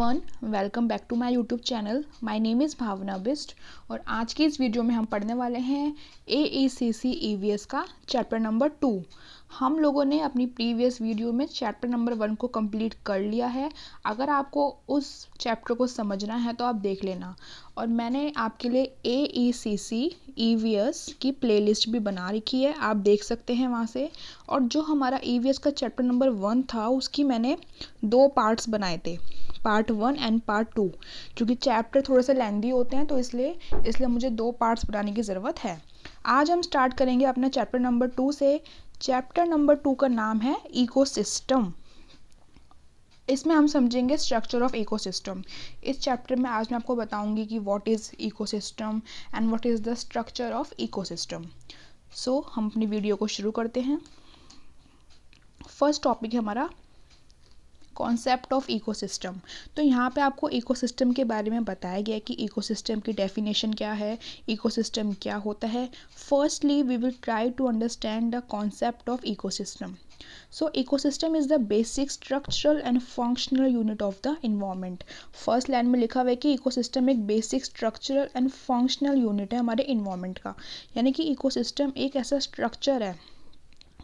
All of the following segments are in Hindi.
One welcome back to my YouTube channel my name is Bhawna Bisht और आज की इस वीडियो में हम पढ़ने वाले हैं A E C C E V S का चैप्टर नंबर टू हम लोगों ने अपनी प्रीवियस वीडियो में चैप्टर नंबर वन को कंप्लीट कर लिया है अगर आपको उस चैप्टर को समझना है तो आप देख लेना और मैंने आपके लिए A E C C E V S की प्लेलिस्ट भी बना रखी है आप देख सकते हैं वहाँ से और जो हमारा ई वी एस का चैप्टर नंबर वन था उसकी मैंने दो पार्ट्स बनाए थे part one and part two क्योंकि चैप्टर थोड़े से लेंदी होते हैं तो इसलिए इसलिए मुझे दो पार्ट्स बनाने की ज़रूरत है आज हम स्टार्ट करेंगे अपना चैप्टर नंबर टू से चैप्टर नंबर टू का नाम है इकोसिस्टम इसमें हम समझेंगे स्ट्रक्चर ऑफ इकोसिस्टम इस चैप्टर में आज मैं आपको बताऊंगी कि what is ecosystem and what is the structure of ecosystem so हम अपनी वीडियो को शुरू करते हैं फर्स्ट टॉपिक है हमारा कॉन्सेप्ट ऑफ इकोसिस्टम तो यहाँ पे आपको इकोसिस्टम के बारे में बताया गया कि इकोसिस्टम की डेफिनेशन क्या है इकोसिस्टम क्या होता है firstly we will try to understand the concept of ecosystem so ecosystem is the basic structural and functional unit of the environment first line में लिखा हुआ है कि इको सिस्टम एक basic structural and functional unit है हमारे इन्वायरमेंट का यानी कि इको सिस्टम एक ऐसा स्ट्रक्चर है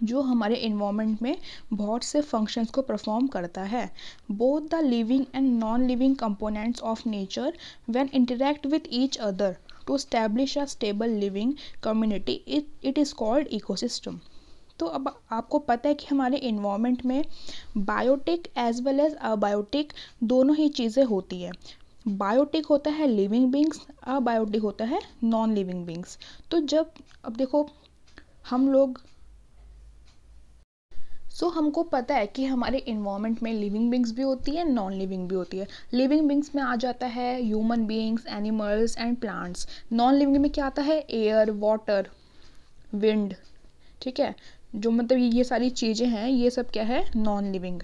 जो हमारे इन्वामेंट में बहुत से फंक्शंस को परफॉर्म करता है both the living and non living components of nature when interact with each other to establish a stable living community it it is called ecosystem तो अब आपको पता है कि हमारे इन्वामेंट में biotic as well as abiotic दोनों ही चीज़ें होती हैं बायोटिक होता है लिविंग बींग्स अबायोटिक होता है नॉन लिविंग बींग्स तो जब अब देखो हम लोग सो so, हमको पता है कि हमारे इन्वामेंट में लिविंग बींग्स भी होती है नॉन लिविंग भी होती है लिविंग बींग्स में आ जाता है human beings animals and plants non living में क्या आता है एयर वाटर विंड ठीक है जो मतलब ये सारी चीज़ें हैं ये सब क्या है नॉन लिविंग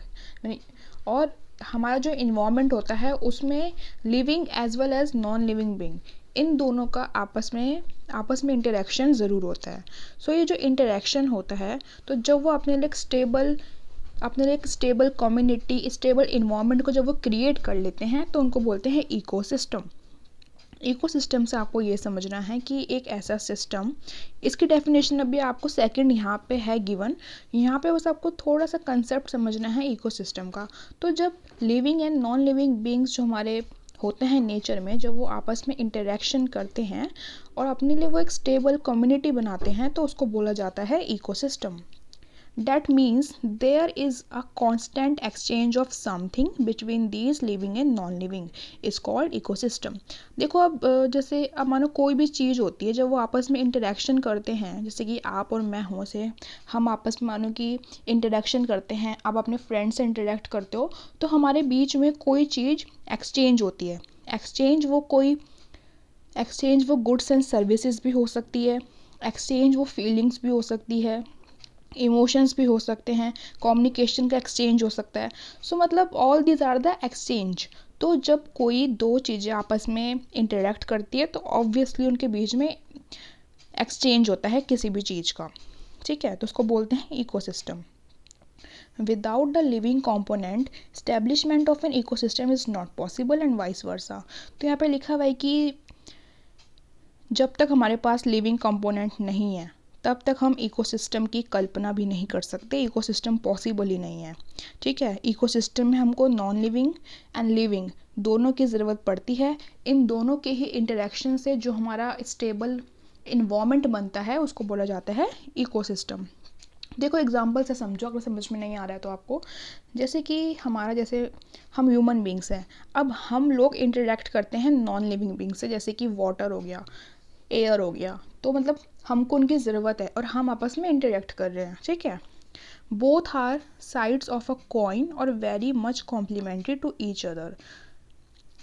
और हमारा जो इन्वामेंट होता है उसमें living as well as non living being इन दोनों का आपस में आपस में इंटरेक्शन ज़रूर होता है सो so, ये जो इंटरेक्शन होता है तो जब वो अपने लिए स्टेबल अपने लिए एक स्टेबल कम्युनिटी स्टेबल इन्वामेंट को जब वो क्रिएट कर लेते हैं तो उनको बोलते हैं इकोसिस्टम इकोसिस्टम से आपको ये समझना है कि एक ऐसा सिस्टम इसकी डेफिनेशन अभी आपको सेकंड यहाँ पे है गिवन यहाँ पे बस आपको थोड़ा सा कंसेप्ट समझना है इकोसिस्टम का तो जब living and non living beings जो हमारे होते हैं नेचर में जब वो आपस में इंटरेक्शन करते हैं और अपने लिए वो एक स्टेबल कम्युनिटी बनाते हैं तो उसको बोला जाता है ecosystem that means there is a constant exchange of something between these living and non living is called system देखो अब जैसे अब मानो कोई भी चीज़ होती है जब वो आपस में इंटरेक्शन करते हैं जैसे कि आप और मैं हों से हम आपस में मानो कि इंटरेक्शन करते हैं आप अपने फ्रेंड से इंटरेक्ट करते हो तो हमारे बीच में कोई चीज़ एक्सचेंज होती है एक्सचेंज वो कोई एक्सचेंज वो गुड्स एंड सर्विसेज भी हो सकती है एक्सचेंज वो फीलिंग्स भी हो सकती है इमोशंस भी हो सकते हैं कम्युनिकेशन का एक्सचेंज हो सकता है सो so, मतलब all these are the exchange तो जब कोई दो चीज़ें आपस में इंटरेक्ट करती है तो ऑब्वियसली उनके बीच में एक्सचेंज होता है किसी भी चीज़ का ठीक है तो उसको बोलते हैं ecosystem without the living component establishment of an ecosystem is not possible and vice versa तो यहाँ पर लिखा हुआ है कि जब तक हमारे पास लिविंग कॉम्पोनेंट नहीं है तब तक हम इकोसिस्टम की कल्पना भी नहीं कर सकते इकोसिस्टम पॉसिबल ही नहीं है ठीक है इकोसिस्टम में हमको नॉन लिविंग एंड लिविंग दोनों की ज़रूरत पड़ती है इन दोनों के ही इंटरेक्शन से जो हमारा स्टेबल इन्वामेंट बनता है उसको बोला जाता है इकोसिस्टम देखो एग्जाम्पल से समझो अगर समझ में नहीं आ रहा है तो आपको जैसे कि हमारा जैसे हम ह्यूमन बींग्स हैं अब हम लोग इंटरेक्ट करते हैं नॉन लिविंग बींग्स से जैसे कि वाटर हो गया एयर हो गया तो मतलब हमको उनकी ज़रूरत है और हम आपस में इंटरेक्ट कर रहे हैं ठीक है both are sides of a coin और very much complementary to each other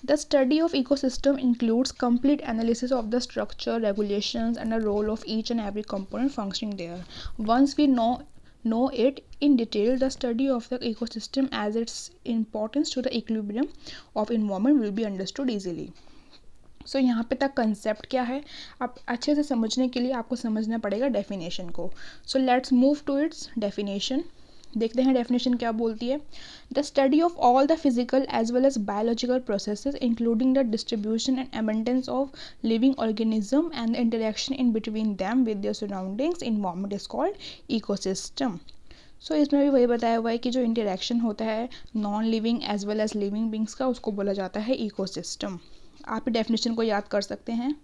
the study of ecosystem includes complete analysis of the structure regulation and the role of each and every component functioning there once we know know it in detail the study of the ecosystem as its importance to the equilibrium of environment will be understood easily so so, यहाँ पे तक कंसेप्ट क्या है आप अच्छे से समझने के लिए आपको समझना पड़ेगा डेफिनेशन को so let's move to its definition देखते हैं डेफिनेशन क्या बोलती है the study of all the physical as well as biological process including the distribution and maintenance of living organism and the interaction in between them with your surroundings environment is called eco so so, इसमें भी वही बताया हुआ है कि जो इंटरेक्शन होता है non living as well as living beings का उसको बोला जाता है इकोसिस्टम आप डेफिनेशन को याद कर सकते हैं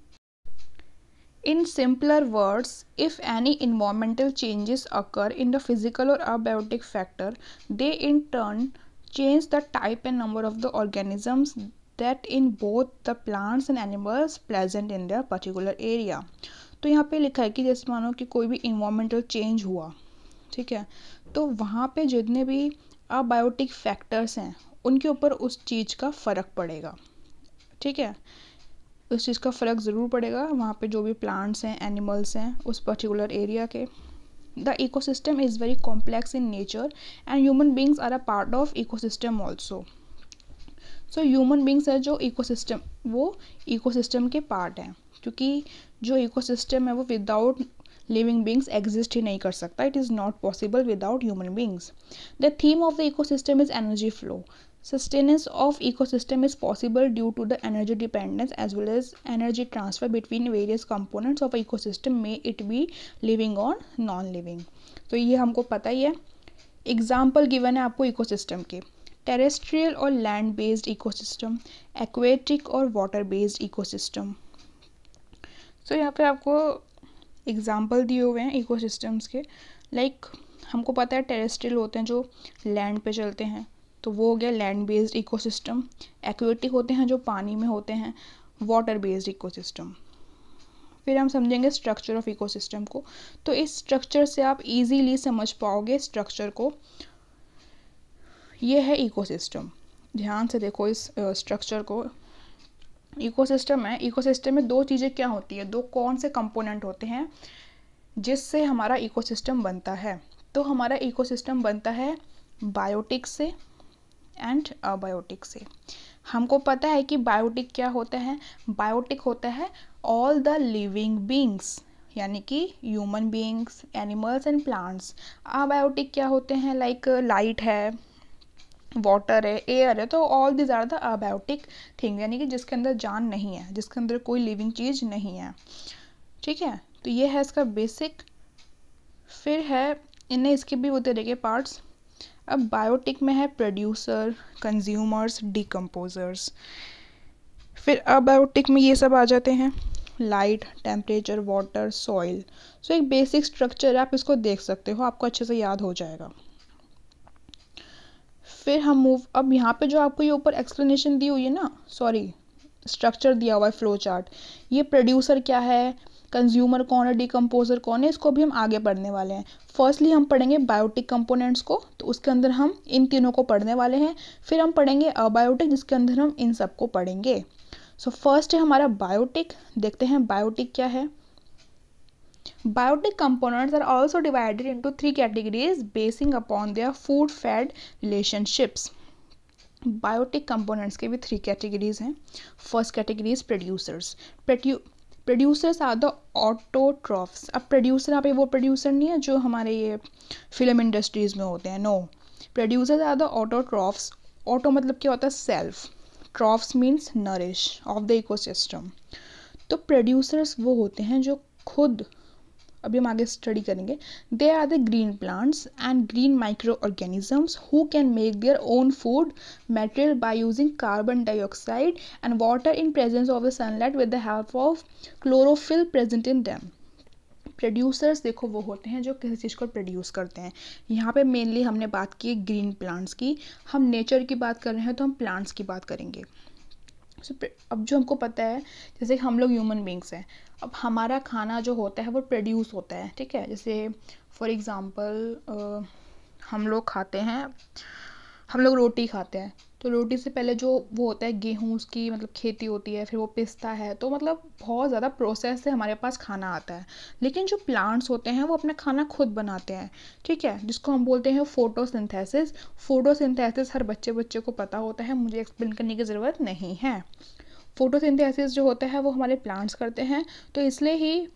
in simpler words if any environmental changes occur in the physical और abiotic factor they in turn change the type and number of the organisms that in both the plants and animals present in their particular area तो यहाँ पे लिखा है कि जैसे मानो कि कोई भी इन्वामेंटल चेंज हुआ ठीक है तो वहाँ पे जितने भी अबायोटिक फैक्टर्स हैं उनके ऊपर उस चीज़ का फ़र्क पड़ेगा ठीक है उस चीज़ का फ़र्क ज़रूर पड़ेगा वहाँ पे जो भी प्लांट्स हैं एनिमल्स हैं उस पर्टिकुलर एरिया के the ecosystem is very complex in nature and human beings are a part of ecosystem also so human beings है जो इको सिस्टम वो इको सिस्टम के पार्ट हैं क्योंकि जो इको सिस्टम है वो विदाउट लिविंग बींग्स एग्जिस्ट ही नहीं कर सकता it is not possible without human beings the theme of the ecosystem is energy flow Sustenance of ecosystem is possible due to the energy dependence as well as energy transfer between various components of ecosystem may it be living or non-living. तो ये हमको पता ही है एग्जाम्पल गिवन है आपको इकोसिस्टम के टेरेस्ट्रियल और लैंड बेस्ड इकोसिस्टम एक्वेटिक और वाटर बेस्ड इकोसिस्टम सो यहाँ पे आपको एग्जाम्पल दिए हुए हैं इकोसिस्टम्स के लाइक like, हमको पता है टेरेस्ट्रियल होते हैं जो लैंड पे चलते हैं तो वो हो गया लैंड बेस्ड सिस्टम एक्वेटिक होते हैं जो पानी में होते हैं वाटर बेस्ड इकोसिस्टम फिर हम समझेंगे स्ट्रक्चर ऑफ सिस्टम को तो इस स्ट्रक्चर से आप इजीली समझ पाओगे स्ट्रक्चर को ये है इकोसिस्टम ध्यान से देखो इस स्ट्रक्चर को को सिस्टम है सिस्टम में दो चीज़ें क्या होती है दो कौन से कंपोनेंट होते हैं जिससे हमारा इकोसिस्टम बनता है तो हमारा इकोसिस्टम बनता है बायोटिक से एंड अबायोटिक से हमको पता है कि बायोटिक क्या होता है बायोटिक होता है ऑल द लिविंग बींग्स यानी कि human beings animals and plants abiotic क्या होते हैं लाइक like लाइट है वाटर है एयर है तो all these are the abiotic thing यानी कि जिसके अंदर जान नहीं है जिसके अंदर कोई लिविंग चीज़ नहीं है ठीक है तो ये है इसका बेसिक फिर है इन्हें इसके भी होते रह पार्ट्स अब बायोटिक में है प्रोड्यूसर कंज्यूमर्स डिकम्पोजर्स फिर अबायोटिक में ये सब आ जाते हैं light temperature water soil so एक बेसिक स्ट्रक्चर है आप इसको देख सकते हो आपको अच्छे से याद हो जाएगा फिर हम मूव अब यहाँ पे जो आपको ये ऊपर एक्सप्लेनेशन दी हुई है ना सॉरी स्ट्रक्चर दिया हुआ है फ्लो चार्ट ये प्रोड्यूसर क्या है कंज्यूमर कौन है डिकम्पोजर कौन है इसको भी हम आगे पढ़ने वाले हैं फर्स्टली हम पढ़ेंगे बायोटिक कंपोनेंट्स को तो उसके अंदर हम इन तीनों को पढ़ने वाले हैं फिर हम पढ़ेंगे अबायोटिक जिसके अंदर हम इन सब को पढ़ेंगे सो so, फर्स्ट है हमारा बायोटिक देखते हैं बायोटिक क्या है biotic components are also divided into three categories basing upon their food fed relationships biotic components के भी थ्री कैटेगरीज हैं first category is producers producers are the autotrophs अब प्रोड्यूसर आप वो प्रोड्यूसर नहीं है जो हमारे ये फिल्म इंडस्ट्रीज़ में होते हैं no producers are the autotrophs auto मतलब क्या होता है self trophs means nourish of the ecosystem तो प्रोड्यूसर्स वो होते हैं जो खुद अभी हम आगे स्टडी करेंगे they are the green plants and green micro organisms who can make their own food material by using carbon dioxide and water in presence of the sunlight with the help of chlorophyll present in them producers देखो वो होते हैं जो किसी चीज़ को प्रोड्यूस करते हैं यहाँ पे मेनली हमने बात की ग्रीन प्लांट्स की हम नेचर की बात कर रहे हैं तो हम प्लांट्स की बात करेंगे सबसे अब जो हमको पता है जैसे हम लोग ह्यूमन बींग्स हैं अब हमारा खाना जो होता है वो प्रोड्यूस होता है ठीक है जैसे फॉर एग्ज़ाम्पल हम लोग खाते हैं हम लोग रोटी खाते हैं तो रोटी से पहले जो वो होता है गेहूँ उसकी मतलब खेती होती है फिर वो पिसता है तो मतलब बहुत ज़्यादा प्रोसेस से हमारे पास खाना आता है लेकिन जो प्लांट्स होते हैं वो अपना खाना खुद बनाते हैं ठीक है जिसको हम बोलते हैं फोटोसिंथेसिस फोटोसिंथेसिस हर बच्चे बच्चे को पता होता है मुझे एक्सप्लेन करने की ज़रूरत नहीं है फोटोसिंथेसिस जो होता है वो हमारे प्लांट्स करते हैं तो इसलिए ही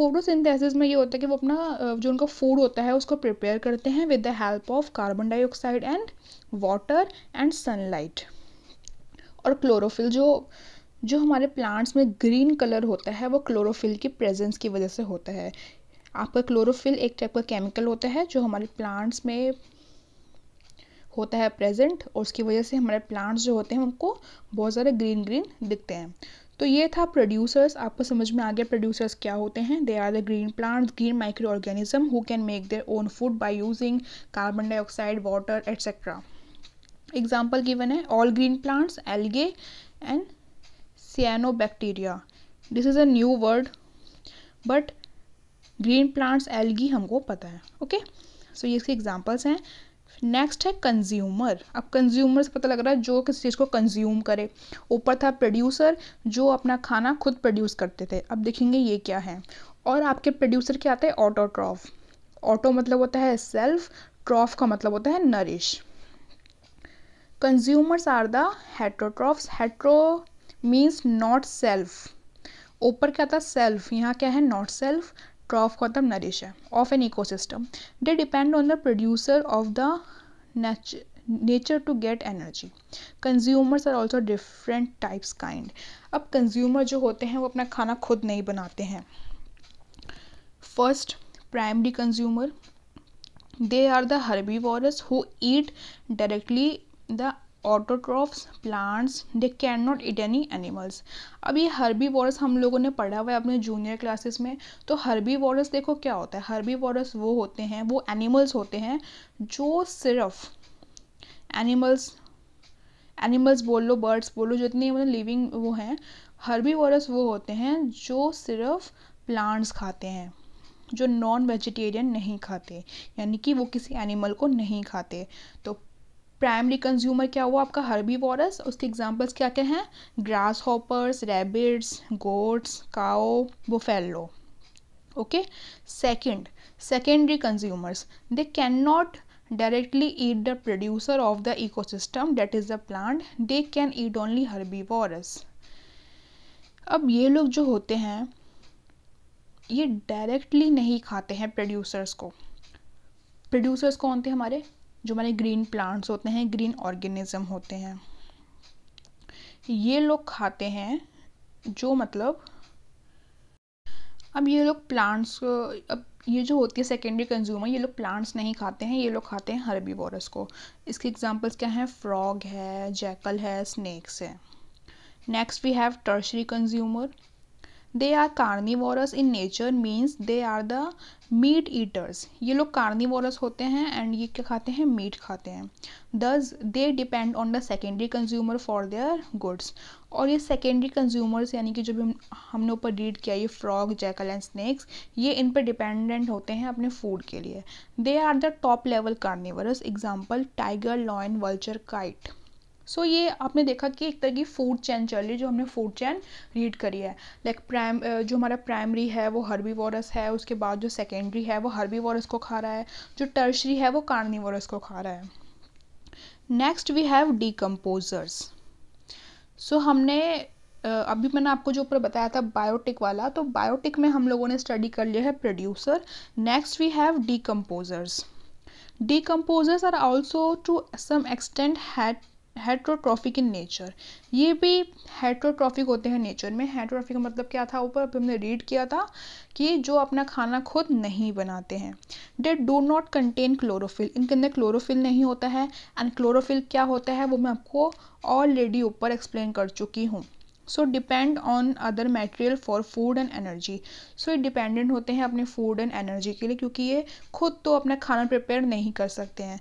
फोटोसिंथेसिस में ये होता है कि वो अपना जो उनका फूड होता है उसको प्रिपेयर करते हैं with the help of carbon dioxide and water and sunlight और क्लोरोफिल जो जो हमारे प्लांट्स में ग्रीन कलर होता है वो क्लोरोफिल की प्रेजेंस की वजह से होता है आपका क्लोरोफिल एक टाइप का केमिकल होता है जो हमारे प्लांट्स में होता है प्रेजेंट और उसकी वजह से हमारे प्लांट्स जो होते हैं उनको बहुत ज़्यादा ग्रीन ग्रीन दिखते हैं तो ये था प्रोड्यूसर्स आपको समझ में आ गया प्रोड्यूसर्स क्या होते हैं they are the green plants green micro organism who can make their own food by using carbon dioxide water etcetera example given है all green plants algae and bacteria this is a new word but green plants algae हमको पता है ओके सो ये इसके एग्जाम्पल्स हैं नेक्स्ट है कंज्यूमर अब कंज्यूमर से पता लग रहा है जो किसी चीज़ को कंज्यूम करे ऊपर था प्रोड्यूसर जो अपना खाना खुद प्रोड्यूस करते थे अब देखेंगे ये क्या है और आपके प्रोड्यूसर क्या आते हैं ऑटोट्रॉफ ऑटो मतलब होता है सेल्फ ट्रॉफ का मतलब होता है nourish consumers are the heterotrophs hetero means not self ऊपर क्या था सेल्फ यहाँ क्या है नॉट सेल्फ ट्रॉफ का मतलब नरिश है of an ecosystem they depend on the producer of the nature to get energy consumers are also different types kind अब कंज्यूमर जो होते हैं वो अपना खाना खुद नहीं बनाते हैं first primary consumer they are the herbivores who eat directly the autotrophs plants they can not eat any animals अब ये हर्बी वॉरस हम लोगों ने पढ़ा हुआ है अपने जूनियर क्लासेस में तो हर्बी वॉरस देखो क्या होता है हर्बी वॉरस वो होते हैं वो एनिमल्स होते हैं जो सिर्फ एनिमल्स एनिमल्स बोल लो बर्ड्स बोलो जितने मतलब लिविंग वो हैं हर्बी वॉरस वो होते हैं जो सिर्फ प्लांट्स खाते हैं जो नॉन वेजिटेरियन नहीं खाते यानी कि वो किसी एनिमल को नहीं खाते तो प्राइमरी कंज्यूमर क्या हुआ आपका हर्बी वॉरस उसके एग्जाम्पल्स क्या क्या हैं grasshoppers rabbits goats cow buffalo okay second second secondary consumers they cannot directly eat the producer of the ecosystem that is the plant they can eat only herbivores अब ये लोग जो होते हैं ये डायरेक्टली नहीं खाते हैं प्रोड्यूसर्स को प्रोड्यूसर्स कौन थे हमारे जो हमारे ग्रीन प्लांट्स होते हैं ग्रीन ऑर्गेनिज्म होते हैं ये लोग खाते हैं जो मतलब अब ये लोग प्लांट्स अब ये जो होती है सेकेंडरी कंज्यूमर ये लोग प्लांट्स नहीं खाते हैं ये लोग खाते हैं हरबी वॉरस को इसके एग्जांपल्स क्या हैं फ्रॉग है जैकल है स्नेक्स है next we have tertiary consumer they are carnivorous in nature means they are the meat eaters ये लोग कार्निवोरस होते हैं एंड ये क्या खाते हैं मीट खाते हैं thus they depend on the secondary consumer for their goods और ये सेकेंडरी कंज्यूमर्स यानी कि जो भी हमने ऊपर रीड किया ये फ्रॉग जैकल एंड स्नैक्स ये इन पर डिपेंडेंट होते हैं अपने फूड के लिए they are the top level carnivorous example tiger lion vulture kite so ये आपने देखा कि एक तरह की फूड चैन चल रही है जो हमने फूड चैन रीड करी है लाइक प्राइम जो हमारा प्राइमरी है वो हर्बी है उसके बाद जो सेकेंडरी है वो हर्बी को खा रहा है जो टर्शरी है वो वॉरस को खा रहा है next we have decomposers so हमने अभी मैंने आपको जो ऊपर बताया था बायोटिक वाला तो बायोटिक में हम लोगों ने स्टडी कर लिया है producer next we have decomposers are also to some extent had heterotrophic in nature ये भी हेट्रोट्रॉफिक होते हैं नेचर में हेट्रोट्रॉफिक का मतलब क्या था ऊपर अभी हमने रीड किया था कि जो अपना खाना खुद नहीं बनाते हैं they do not contain chlorophyll इनके अंदर क्लोरोफिल नहीं होता है एंड क्लोरोफिल क्या होता है वो मैं आपको ऑलरेडी ऊपर एक्सप्लेन कर चुकी हूँ so depend on other material for food and energy so ये डिपेंडेंट होते हैं अपने फूड एंड एनर्जी के लिए क्योंकि ये खुद तो अपना खाना प्रिपेयर नहीं कर सकते हैं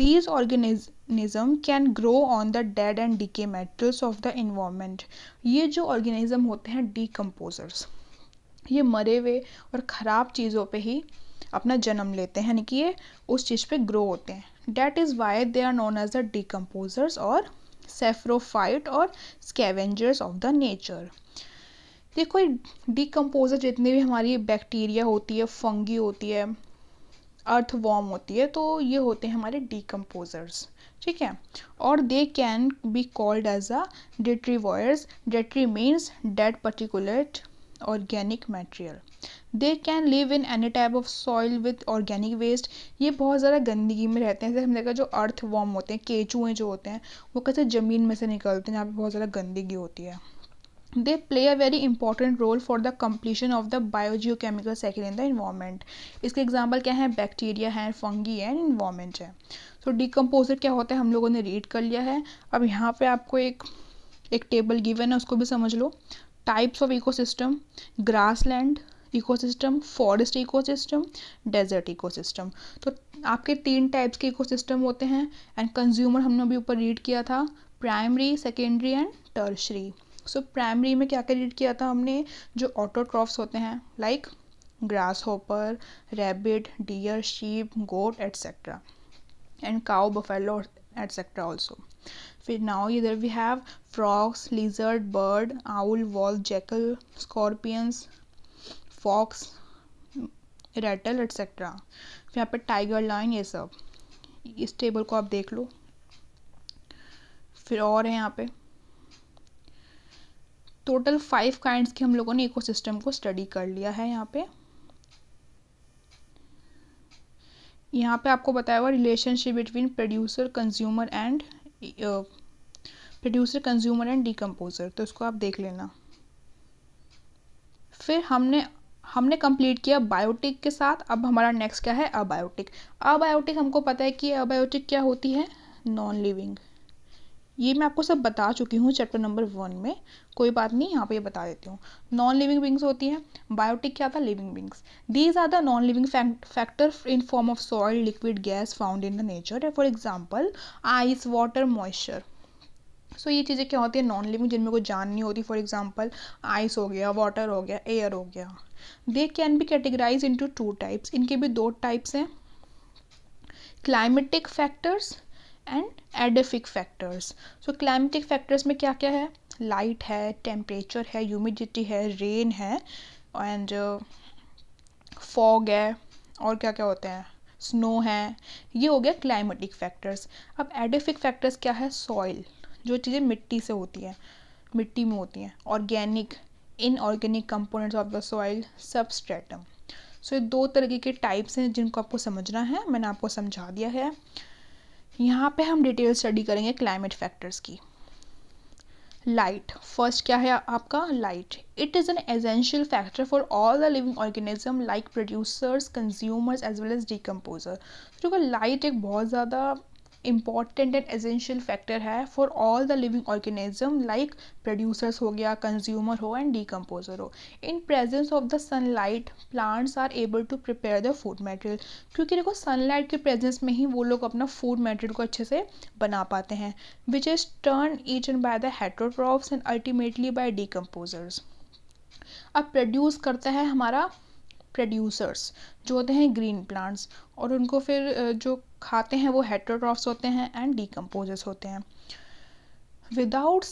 these organism can grow on the dead and decay metals of the environment ये जो ऑर्गेनिज्म होते हैं डीकम्पोजर्स ये मरे हुए और ख़राब चीज़ों पे ही अपना जन्म लेते हैं यानी कि ये उस चीज़ पे ग्रो होते हैं that is why they are known as the decomposers और सेफ्रोफाइट और स्केवेंजर्स ऑफ द नेचर देखो ये डिकम्पोजर जितनी भी हमारी बैक्टीरिया होती है फंगी होती है अर्थ वॉर्म होती है तो ये होते हैं हमारे डिकम्पोजर्स ठीक है और they can be called as a detritivores detri means dead particular organic material they can live in any type of soil with organic waste ये बहुत ज़्यादा गंदगी में रहते हैं जैसे हमने कहा जो अर्थ वॉर्म होते हैं केचुएँ जो होते हैं वो कैसे ज़मीन में से निकलते हैं जहाँ पर बहुत ज़्यादा गंदगी होती है they play a very important role for the completion of the biogeochemical cycle in the environment इसके एग्जाम्पल क्या है बैक्टीरिया है फंगी है इन्वायरमेंट है सो डिकम्पोजर क्या होता है हम लोगों ने रीड कर लिया है अब यहाँ पे आपको एक एक टेबल गिवन है उसको भी समझ लो types of ecosystem land ecosystem forest ecosystem desert ecosystem तो आपके तीन टाइप्स के इकोसिस्टम होते हैं एंड कंज्यूमर हमने अभी ऊपर रीड किया था primary secondary and tertiary so primary में क्या क्या रीड किया था हमने जो ऑटोट्रॉफ्स होते हैं like grasshopper rabbit deer sheep goat etcetera and cow buffalo etcetera also फिर नाउ इधर we have frogs lizard bird owl owl jackal scorpions fox ratel etcetera फिर यहाँ पे टाइगर लाइन ये सब इस टेबल को आप देख लो फिर और है यहाँ पे टोटल फाइव काइंड्स के हम लोगों ने इकोसिस्टम को स्टडी कर लिया है यहाँ पे यहाँ पे आपको बताया हुआ relationship between producer consumer and producer consumer and decomposer तो इसको आप देख लेना फिर हमने हमने कंप्लीट किया बायोटिक के साथ अब हमारा नेक्स्ट क्या है अबायोटिक अबायोटिक हमको पता है कि अबायोटिक क्या होती है नॉन लिविंग ये मैं आपको सब बता चुकी हूँ चैप्टर नंबर वन में कोई बात नहीं यहाँ पे ये बता देती हूँ नॉन लिविंग विंग्स होती हैं बायोटिक क्या था living beings these are the non living factor in form of soil liquid gas found in the nature for example ice water moisture so ये चीज़ें क्या होती है नॉन लिविंग जिनमें कोई जान नहीं होती फॉर एग्जाम्पल आइस हो गया वाटर हो गया एयर हो गया they can be categorize into two types इनके भी दो टाइप्स हैं climatic factors and edaphic factors so climatic factors में क्या क्या है लाइट है टेम्परेचर है ह्यूमिडिटी है रेन है एंड फॉग uh, है और क्या क्या होते हैं स्नो है ये हो गया क्लाइमेटिक फैक्टर्स अब एडेफिक फैक्टर्स क्या है सॉइल जो चीज़ें मिट्टी से होती हैं मिट्टी में होती हैं organic inorganic components of the soil substratum so ये दो तरीके के टाइप्स हैं जिनको आपको समझना है मैंने आपको समझा दिया है यहाँ पे हम डिटेल स्टडी करेंगे क्लाइमेट फैक्टर्स की लाइट फर्स्ट क्या है आपका light it is an essential factor for all the living organism like producers consumers as well as decomposer क्योंकि लाइट एक बहुत ज़्यादा इम्पॉर्टेंट एंड एजेंशियल फैक्टर है for all the living organism like producers हो गया कंज्यूमर हो एंड डीकम्पोजर हो in presence of the sunlight plants are able to prepare the food material क्योंकि देखो सनलाइट के प्रेजेंस में ही वो लोग अपना फूड मटेरियल को अच्छे से बना पाते हैं which is turn and by the heterotrophs and ultimately by decomposers अब प्रोड्यूस करता है हमारा प्रोड्यूसर्स जो होते हैं ग्रीन प्लांट्स और उनको फिर जो खाते हैं वो हेट्रोट्रॉफ्स होते हैं एंड डिकम्पोजर्स होते हैं without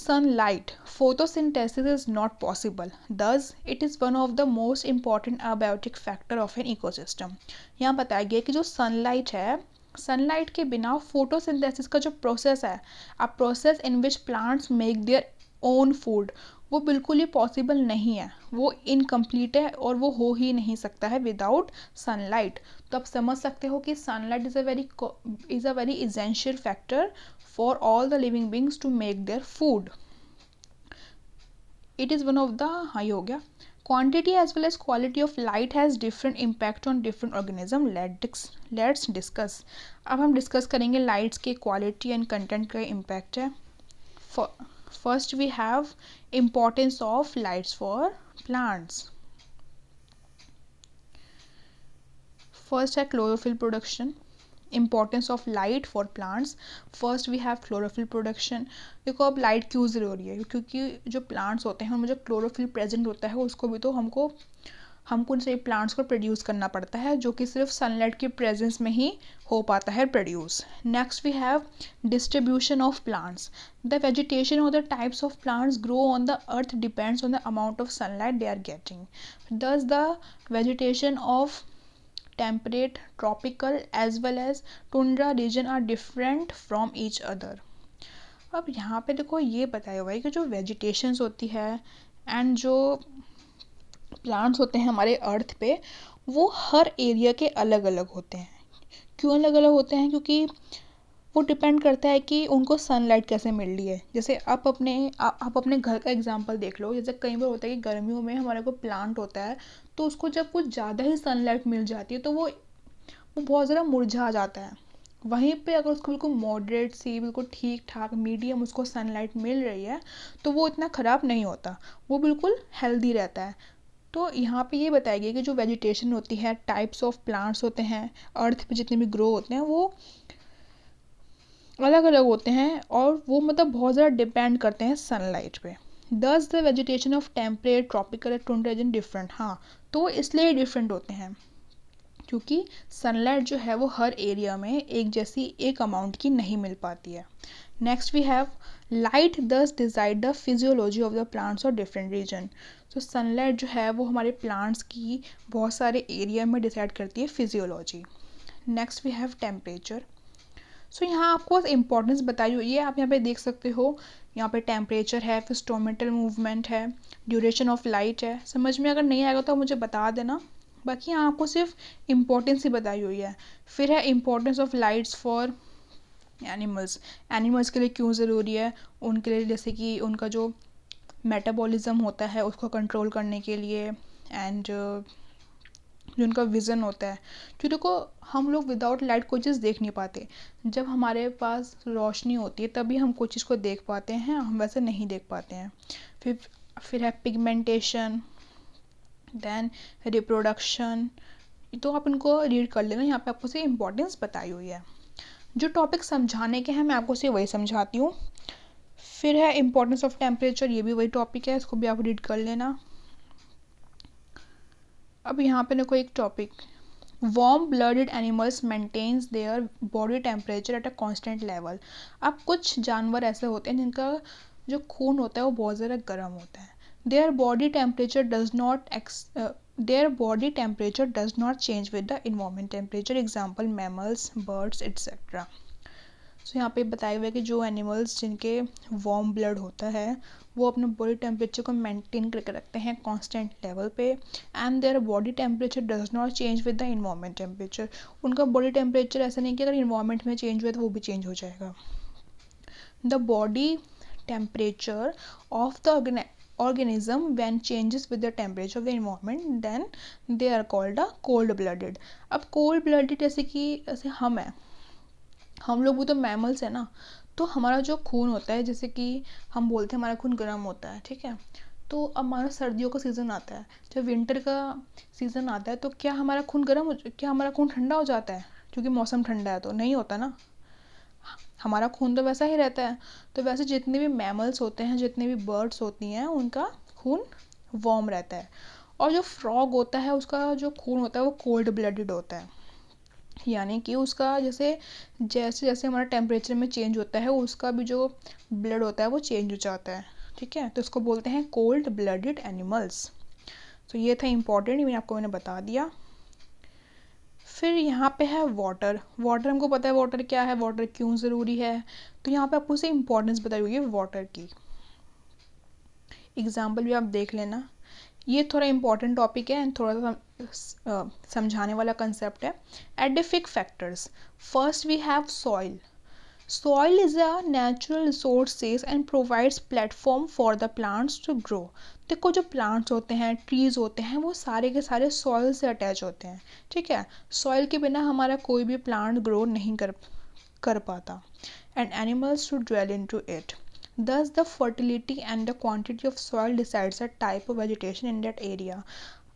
photosynthesis is not possible thus it is one of the most important important factor of an ecosystem यहाँ बताया गया कि जो लाइट है सनलाइट के बिना फोटोसिंथेसिस का जो प्रोसेस है a process in which plants make their own food वो बिल्कुल ही पॉसिबल नहीं है वो इनकम्प्लीट है और वो हो ही नहीं सकता है विदाउट सनलाइट तो आप समझ सकते हो कि sunlight is a very is a very essential factor for all the living beings to make their food it is one of the high हो गया quantity as well as quality of light has different impact on different organism let's discuss अब हम डिस्कस करेंगे लाइट्स के क्वालिटी एंड कंटेंट का इम्पैक्ट है first we have importance of lights for plants first है chlorophyll production importance of light for plants first we have chlorophyll production देखो अब light क्यों ज़रूरी है क्योंकि जो plants होते हैं उनमें जो chlorophyll present होता है उसको भी तो हमको हमको उन सभी प्लांट्स को प्रोड्यूस करना पड़ता है जो कि सिर्फ सनलाइट की प्रेजेंस में ही हो पाता है produce next we have distribution of plants the vegetation or the types of plants grow on the earth depends on the amount of sunlight they are getting thus the vegetation of temperate tropical as well as tundra region are different from each other अब यहाँ पे देखो ये बताया हुआ है कि जो वेजिटेशंस होती है एंड जो प्लांट्स होते हैं हमारे अर्थ पे वो हर एरिया के अलग अलग होते हैं क्यों अलग अलग होते हैं क्योंकि वो डिपेंड करता है कि उनको सनलाइट कैसे मिल रही है जैसे आप अपने आप अपने घर का एग्जांपल देख लो जैसे कई बार होता है कि गर्मियों में हमारे को प्लांट होता है तो उसको जब कुछ ज़्यादा ही सनलाइट मिल जाती है तो वो वो बहुत ज़्यादा मुरझा जाता है वहीं पे अगर उसको बिल्कुल मॉडरेट सी बिल्कुल ठीक ठाक मीडियम उसको सनलाइट मिल रही है तो वो इतना ख़राब नहीं होता वो बिल्कुल हेल्दी रहता है तो यहाँ पे ये बताया गया कि जो वेजिटेशन होती है टाइप्स ऑफ प्लांट्स होते हैं अर्थ पे जितने भी ग्रो होते हैं वो अलग अलग होते हैं और वो मतलब बहुत ज़्यादा डिपेंड करते हैं सनलाइट पे thus the vegetation of temperate tropical and different हाँ तो इसलिए डिफरेंट होते हैं क्योंकि सनलाइट जो है वो हर एरिया में एक जैसी एक अमाउंट की नहीं मिल पाती है next we have light thus decide the physiology of the plants or different region तो सनलाइट जो है वो हमारे प्लांट्स की बहुत सारे एरिया में डिसाइड करती है physiology next we have temperature so यहाँ आपको इम्पोर्टेंस बताई हुई है आप यहाँ पे देख सकते हो यहाँ पे टेम्परेचर है फिर स्टोमेटल मूवमेंट है ड्यूरेशन ऑफ लाइट है समझ में अगर नहीं आएगा तो मुझे बता देना बाकी यहाँ आपको सिर्फ इम्पोर्टेंस ही बताई हुई है फिर है importance of lights for animals animals के लिए क्यों ज़रूरी है उनके लिए जैसे कि उनका जो मेटाबॉलिज़्म होता है उसको कंट्रोल करने के लिए एंड uh, जो उनका विज़न होता है जो देखो हम लोग विदाउट लाइट कोई चीज़ देख नहीं पाते जब हमारे पास रोशनी होती है तभी हम कोई चीज़ को देख पाते हैं हम वैसे नहीं देख पाते हैं फिर फिर है पिगमेंटेशन देन रिप्रोडक्शन तो आप इनको रीड कर लेना यहाँ पे आपको से इम्पोर्टेंस बताई हुई है जो टॉपिक समझाने के हैं मैं आपको से वही समझाती हूँ फिर है इम्पोर्टेंस ऑफ टेम्परेचर ये भी वही टॉपिक है इसको भी आप रीड कर लेना अब यहाँ पे देखो एक topic warm blooded animals maintains their body temperature at a constant level अब कुछ जानवर ऐसे होते हैं जिनका जो खून होता है वो बहुत ज़्यादा गर्म होता है their body temperature does not ex their body temperature does not change with the environment temperature example mammals birds etcetera so तो यहाँ पे बताया हुआ है कि जो एनिमल्स जिनके वार्म ब्लड होता है वो अपने बॉडी टेम्परेचर को मेंटेन करके रखते हैं कांस्टेंट लेवल पे and their body temperature does not change with the environment temperature उनका बॉडी टेम्परेचर ऐसा नहीं कि अगर इन्वायरमेंट में चेंज हुआ तो वो भी चेंज हो जाएगा the body temperature of the organism when changes with the temperature of the environment then they are called a cold blooded अब कोल्ड ब्लडेड जैसे कि जैसे हम हैं हम लोग भी तो मैमल्स हैं ना तो हमारा जो खून होता है जैसे कि हम बोलते हैं हमारा खून गर्म होता है ठीक है तो अब मानो सर्दियों का सीज़न आता है जब विंटर का सीज़न आता है तो क्या हमारा खून गर्म हो क्या हमारा खून ठंडा हो जाता है क्योंकि मौसम ठंडा है तो नहीं होता ना हमारा खून तो वैसा ही रहता है तो वैसे जितने भी मैमल्स होते हैं जितने भी बर्ड्स होती हैं उनका खून वार्म रहता है और जो फ्रॉग होता है उसका जो खून होता है वो कोल्ड ब्लडेड होता है यानी कि उसका जैसे जैसे जैसे हमारा टेम्परेचर में चेंज होता है उसका भी जो ब्लड होता है वो चेंज हो जाता है ठीक है तो इसको बोलते हैं कोल्ड ब्लडेड एनिमल्स तो ये था इम्पॉर्टेंट मैंने आपको मैंने बता दिया फिर यहाँ पे है वाटर वाटर हमको पता है वाटर क्या है वाटर क्यों ज़रूरी है तो यहाँ पे आपको उसे इम्पोर्टेंस बताई हुई है वाटर की एग्ज़ाम्पल भी आप देख लेना ये थोड़ा इम्पॉर्टेंट टॉपिक है एंड थोड़ा सा समझाने वाला कंसेप्ट है edaphic factors first we have soil soil is a natural resources and provides platform for the plants to grow देखो जो प्लांट्स होते हैं ट्रीज होते हैं वो सारे के सारे सॉइल से अटैच होते हैं ठीक है सॉइल के बिना हमारा कोई भी प्लांट ग्रो नहीं कर कर पाता and animals to dwell in to it Thus, the fertility and the quantity of soil decides the type of vegetation in that area.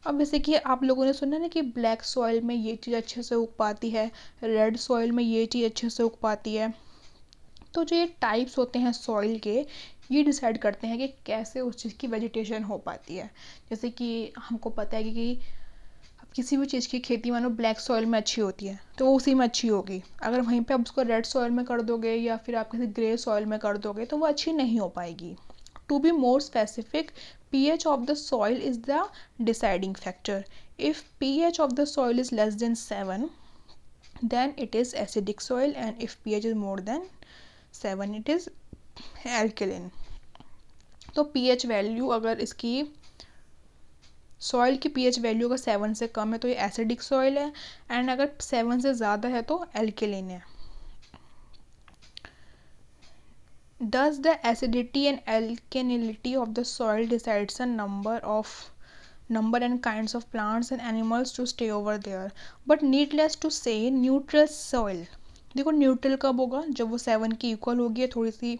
अब जैसे कि आप लोगों ने सुना ना कि ब्लैक सॉइल में ये चीज़ अच्छे से उग पाती है रेड सॉइल में ये चीज़ अच्छे से उग पाती है तो जो ये टाइप्स होते हैं सॉइल के ये डिसाइड करते हैं कि कैसे उस चीज़ की वेजिटेशन हो पाती है जैसे कि हमको पता है कि, कि किसी भी चीज़ की खेती मानो ब्लैक सॉइल में अच्छी होती है तो वो उसी में अच्छी होगी अगर वहीं पे आप उसको रेड सॉइल में कर दोगे या फिर आप किसी ग्रे सॉइल में कर दोगे तो वो अच्छी नहीं हो पाएगी to be more specific P H of the soil is the deciding factor if P H of the soil is less than seven then it is acidic soil and if P H is more than seven it is alkaline तो पी एच वैल्यू अगर इसकी सॉइल की पीएच वैल्यू अगर सेवन से कम है तो ये एसिडिक सॉइल है एंड अगर सेवन से ज़्यादा है तो एल्केलेन है डज द एसिडिटी एंड एल्केनिलिटी of the soil decides a number of number and kinds of plants and animals to stay over there but needless to say neutral soil देखो न्यूट्रल कब होगा जब वो सेवन की इक्वल होगी थोड़ी सी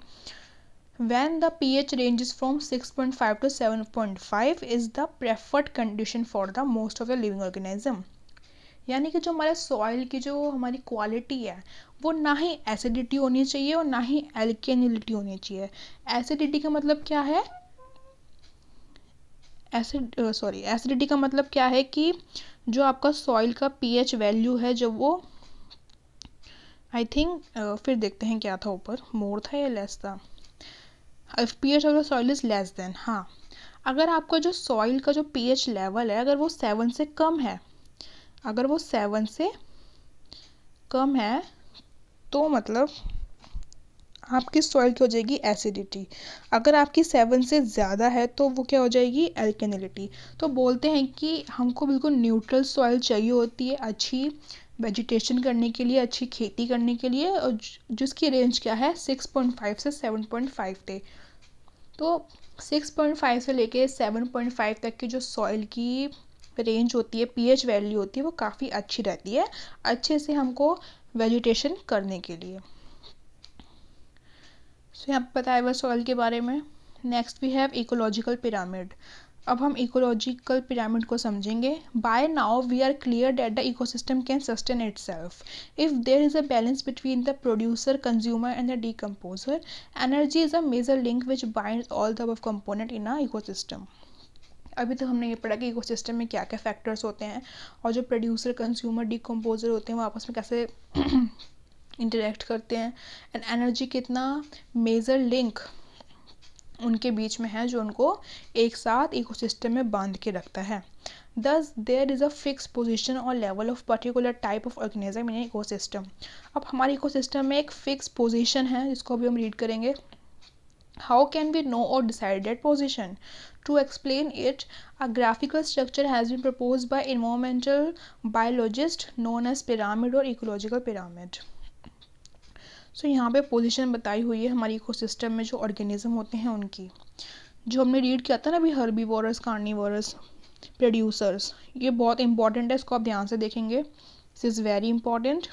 when the pH ranges from 6.5 to 7.5 is the preferred condition for the most of the living organism यानी कि जो हमारे सॉइल की जो हमारी क्वालिटी है वो ना ही एसिडिटी होनी चाहिए और ना ही एल्केनिलिटी होनी चाहिए एसिडिटी का मतलब क्या है एसिड सॉरी एसिडिटी का मतलब क्या है कि जो आपका सॉइल का पीएच वैल्यू है जब वो आई थिंक uh, फिर देखते हैं क्या था ऊपर मोर था या लेस था P H of the soil is less than हाँ अगर आपका जो सॉइल का जो पी एच लेवल है अगर वो सेवन से कम है अगर वो सेवन से कम है तो मतलब आपकी सॉइल की हो जाएगी एसिडिटी अगर आपकी सेवन से ज़्यादा है तो वो क्या हो जाएगी एल्केनिलिटी तो बोलते हैं कि हमको बिल्कुल न्यूट्रल सॉइल चाहिए होती है अच्छी वेजिटेशन करने के लिए अच्छी खेती करने के लिए और जिसकी रेंज क्या है सिक्स पॉइंट फाइव से सेवन पॉइंट फाइव डे तो 6.5 से लेके 7.5 तक की जो सॉइल की रेंज होती है पीएच वैल्यू होती है वो काफ़ी अच्छी रहती है अच्छे से हमको वेजिटेशन करने के लिए सो यहाँ पे बताया हुआ सॉइल के बारे में next we have ecological pyramid अब हम इकोलॉजिकल पिरामिड को समझेंगे by now we are clear that the ecosystem can sustain itself if there is a balance between the producer consumer and the decomposer energy is a major link which bind all the अब कंपोनेंट इन अ इकोसिस्टम अभी तो हमने ये पढ़ा कि इकोसिस्टम में क्या क्या फैक्टर्स होते हैं और जो प्रोड्यूसर कंज्यूमर डीकम्पोजर होते हैं वो आपस में कैसे इंटरेक्ट करते हैं एंड एनर्जी कितना मेजर लिंक उनके बीच में है जो उनको एक साथ इको सिस्टम में बांध के रखता है thus there is a fix position or level of particular type of organism in ecosystem अब हमारे इको सिस्टम में एक फिक्स पोजिशन है जिसको अभी हम रीड करेंगे how can we know or decide decided position to explain it a graphical structure has been propose by environmental biologist known as pyramid or ecological pyramid so so, यहाँ पे पोजीशन बताई हुई है हमारी इकोसिस्टम में जो ऑर्गेनिज्म होते हैं उनकी जो हमने रीड किया था ना अभी हर्बी हर्बीवोरस कार्निवोरस प्रोड्यूसर्स ये बहुत इंपॉर्टेंट है इसको आप ध्यान से देखेंगे this is very important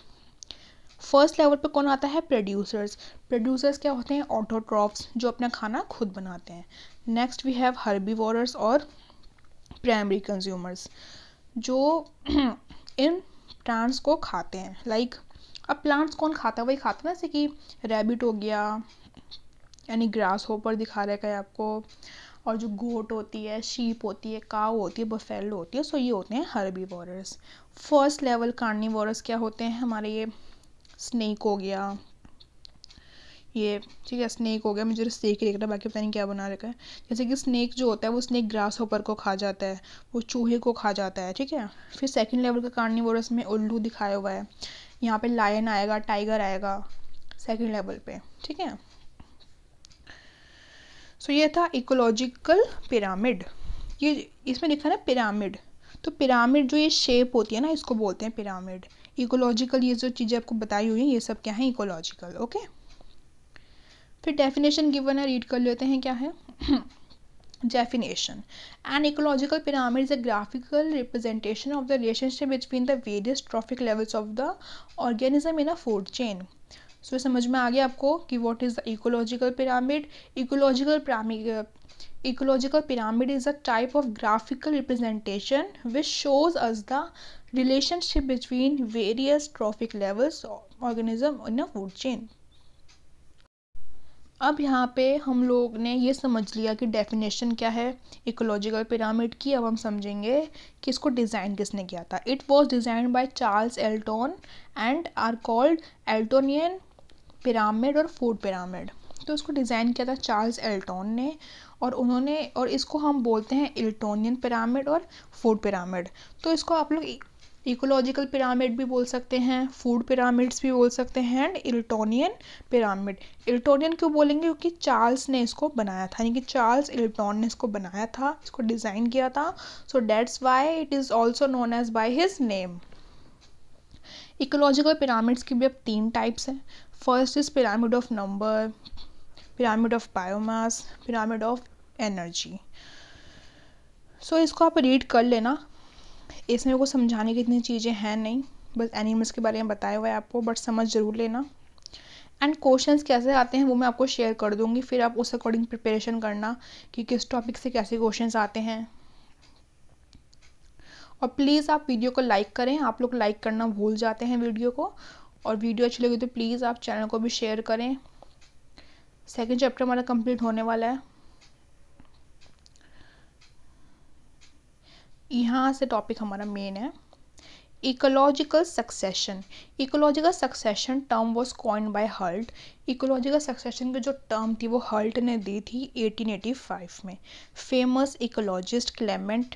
first level पे कौन आता है प्रोड्यूसर्स प्रोड्यूसर्स क्या होते हैं ऑटोट्रॉप्स जो अपना खाना खुद बनाते हैं next we have herbivores or primary consumers जो इन प्लांट्स को खाते हैं लाइक like अब प्लांट्स कौन खाता है वही खाता ना जैसे कि रैबिट हो गया यानी ग्रास होपर दिखा रखा है आपको और जो गोट होती है शीप होती है काव होती है बफेलो होती है सो ये होते हैं हर्बी वॉरस फर्स्ट लेवल कार्नी क्या होते हैं हमारे ये स्नेक हो गया ये ठीक है स्नेक हो गया मुझे स्नेक ही देख रहा है बाकी पता नहीं क्या बना रखा है जैसे कि स्नेक जो होता है वो स्नेक ग्रास होपर को खा जाता है वो चूहे को खा जाता है ठीक है फिर सेकंड लेवल का कार्नी में उल्लू दिखाया हुआ है यहाँ पे लायन आएगा टाइगर आएगा सेकंड लेवल पे ठीक है सो ये था इकोलॉजिकल पिरामिड ये इसमें लिखा ना पिरामिड तो पिरामिड जो ये शेप होती है ना इसको बोलते हैं पिरामिड इकोलॉजिकल ये जो चीज़ें आपको बताई हुई हैं ये सब क्या है इकोलॉजिकल ओके फिर डेफिनेशन गिवन है रीड कर लेते हैं क्या है definition an ecological pyramid is a graphical representation of the relationship between the various trophic levels of the organism in a food chain so so, समझ में आ गया आपको कि what is the ecological pyramid ecological ecological pyramid is a type of graphical representation which shows us the relationship between various trophic levels organism in a food chain अब यहाँ पे हम लोग ने ये समझ लिया कि डेफिनेशन क्या है इकोलॉजिकल पिरामिड की अब हम समझेंगे कि इसको डिज़ाइन किसने किया था it was design by Charles Elton and are called Eltonian pyramid or food pyramid तो इसको डिज़ाइन किया था चार्ल्स एल्टोन ने और उन्होंने और इसको हम बोलते हैं Eltonian pyramid or food pyramid तो इसको आप लोग इकोलॉजिकल पिरामिड भी बोल सकते हैं फूड पिरामिड्स भी बोल सकते हैं एंड इल्टोनियन पिरामिड इल्टोनियन क्यों बोलेंगे क्योंकि चार्ल्स ने इसको बनाया था यानी कि चार्ल्स इल्टोन ने इसको बनाया था इसको डिज़ाइन किया था so that's why it is also known as by his name ecological pyramids की भी अब तीन टाइप्स हैं first is pyramid of number pyramid of biomass pyramid of energy so इसको आप रीड कर लेना इसमें को समझाने की इतनी चीज़ें हैं नहीं बस एनिमल्स के बारे में बताया हुआ है आपको बट समझ ज़रूर लेना एंड क्वेश्चंस कैसे आते हैं वो मैं आपको शेयर कर दूंगी फिर आप उस अकॉर्डिंग प्रिपरेशन करना कि किस टॉपिक से कैसे क्वेश्चंस आते हैं और प्लीज़ आप वीडियो को लाइक करें आप लोग लाइक करना भूल जाते हैं वीडियो को और वीडियो अच्छी लगी तो प्लीज़ आप चैनल को भी शेयर करें सेकेंड चैप्टर हमारा कंप्लीट होने वाला है यहाँ से टॉपिक हमारा मेन है ecological succession ecological succession term was coin by Hult ecological succession की जो टर्म थी वो हल्ट ने दी थी 1885 में famous ecologist Clement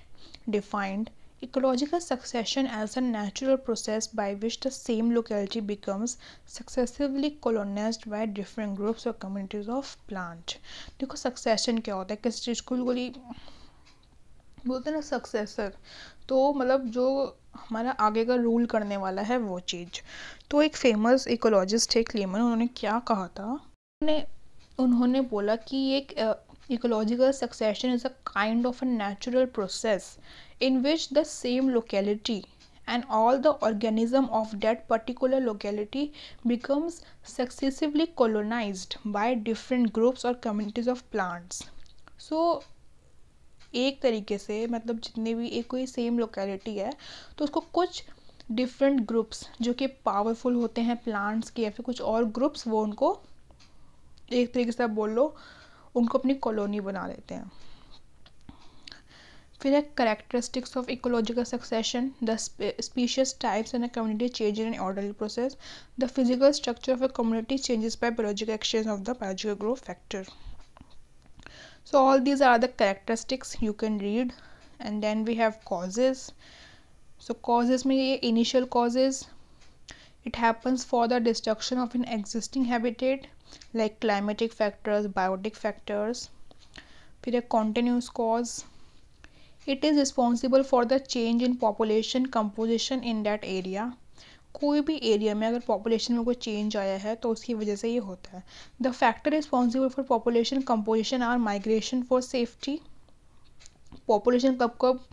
defined ecological succession as a natural process by which the same locality becomes successively colonise by different groups or communities of plant देखो सक्सेशन क्या होता है किस चीज़ को बोलते ना सक्सेसर तो मतलब जो हमारा आगे का रूल करने वाला है वो चीज़ तो एक फेमस इकोलॉजिस्ट है क्लेमन उन्होंने क्या कहा था उन्होंने उन्होंने बोला कि एक ecological succession is a kind of a natural process in which the same locality and all the organism of that particular locality becomes successively colonise by different groups or communities of plants so एक तरीके से मतलब जितने भी एक कोई सेम लोकेलिटी है तो उसको कुछ डिफरेंट ग्रुप्स जो कि पावरफुल होते हैं प्लांट्स के या फिर कुछ और ग्रुप्स वो उनको एक तरीके से आप बोल लो उनको अपनी कॉलोनी बना लेते हैं फिर है characteristics of ecological succession the species types in a community change in orderly process the physical structure of a community changes by biological exchange of the biological growth factor so all these are the characteristics you can read and then we have causes so causes may initial causes it happens for the destruction of an existing habitat like climatic factors biotic factors with a continuous cause it is responsible for the change in population composition in that area कोई भी एरिया में अगर पॉपुलेशन में कोई चेंज आया है तो उसकी वजह से ये होता है the factor responsible for population composition are migration for safety population कब कब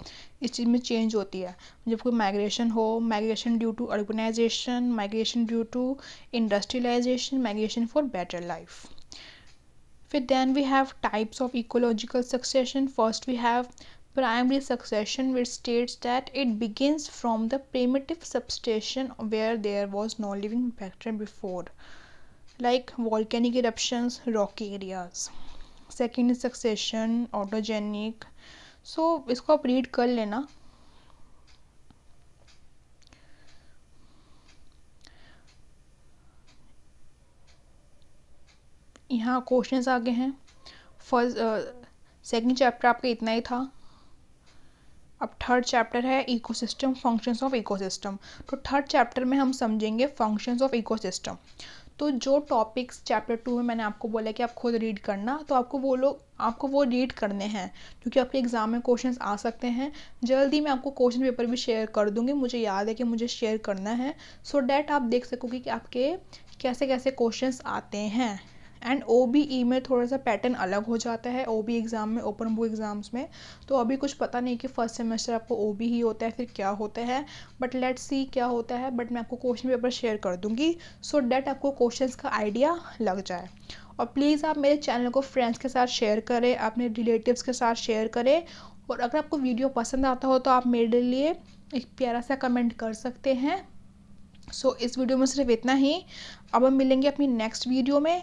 इस चीज़ में चेंज होती है जब कोई माइग्रेशन हो migration due to urbanisation migration due to industrialisation migration for better life फिर then we have types of ecological succession first we have Primary succession which states that it begins from the primitive substation where there was no living factor before, like volcanic eruptions, rocky areas. second succession autogenic so इसको आप read कर लेना यहाँ क्वेश्चंस आगे हैं फर्स्ट सेकंड चैप्टर आपका इतना ही था अब थर्ड चैप्टर है इकोसिस्टम फंक्शंस ऑफ इकोसिस्टम तो थर्ड चैप्टर में हम समझेंगे फंक्शंस ऑफ इकोसिस्टम तो जो टॉपिक्स चैप्टर टू में मैंने आपको बोला कि आप खुद रीड करना तो आपको वो लोग आपको वो रीड करने हैं क्योंकि आपके एग्ज़ाम में क्वेश्चंस आ सकते हैं जल्दी मैं आपको क्वेश्चन पेपर भी शेयर कर दूंगी मुझे याद है कि मुझे शेयर करना है सो so डैट आप देख सकोगे कि आपके कैसे कैसे क्वेश्चंस आते हैं एंड ओ बी ई में थोड़ा सा पैटर्न अलग हो जाता है ओ बी एग्ज़ाम में ओपन बुक एग्ज़ाम्स में तो अभी कुछ पता नहीं कि फ़र्स्ट सेमेस्टर आपको ओ बी e ही होता है फिर क्या होता है बट लेट सी क्या होता है बट मैं आपको क्वेश्चन पेपर शेयर कर दूँगी सो डैट आपको क्वेश्चन का आइडिया लग जाए और प्लीज़ आप मेरे चैनल को फ्रेंड्स के साथ शेयर करें अपने रिलेटिव्स के साथ शेयर करें और अगर आपको वीडियो पसंद आता हो तो आप मेरे लिए एक प्यारा सा कमेंट कर सकते हैं सो so, इस वीडियो में सिर्फ इतना ही अब हम मिलेंगे अपनी नेक्स्ट वीडियो में